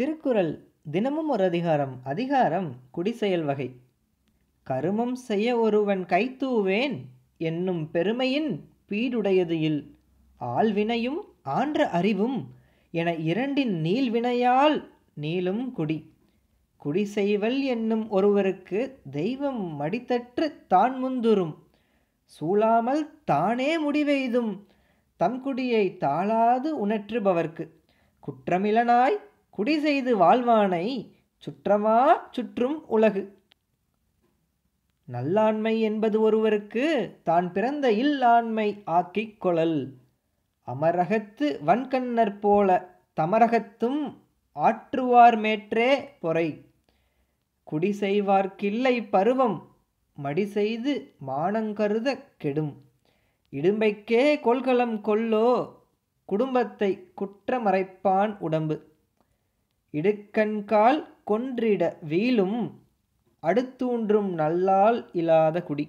திருக்குறள் தினமும் ஒரு அதிகாரம் அதிகாரம் குடிசெயல் வகை கருமம் செய்ய ஒருவன் கைத்தூவேன் என்னும் பெருமையின் பீடுடையது இல் ஆள்வினையும் ஆன்ற அறிவும் என இரண்டின் நீள்வினையால் நீளும் குடி குடி செய்வல் என்னும் ஒருவருக்கு தெய்வம் மடித்தற்று தான் முந்துரும் சூழாமல் தானே முடிவெய்தும் தம் தாளாது உணற்றுபவர்க்கு குற்றமிலனாய் குடி செய்து வாழ்வானை சுற்றமா சுற்றும் உலகு நல்லாண்மை என்பது ஒருவருக்கு தான் பிறந்த இல்லாண்மை ஆக்கிக் கொழல் அமரகத்து வன்கண்ணர் போல தமரகத்தும் ஆற்றுவார் மேற்றே பொறை குடி செய்வார்க்கில்லை பருவம் மடி செய்து மானங்கருத கெடும் இடும்பைக்கே கொள்கலம் கொல்லோ குடும்பத்தை குற்றமறைப்பான் உடம்பு இடுக்கண்கால் கொன்றிட வீழும் அடுத்தூன்றும் நல்லால் இலாத குடி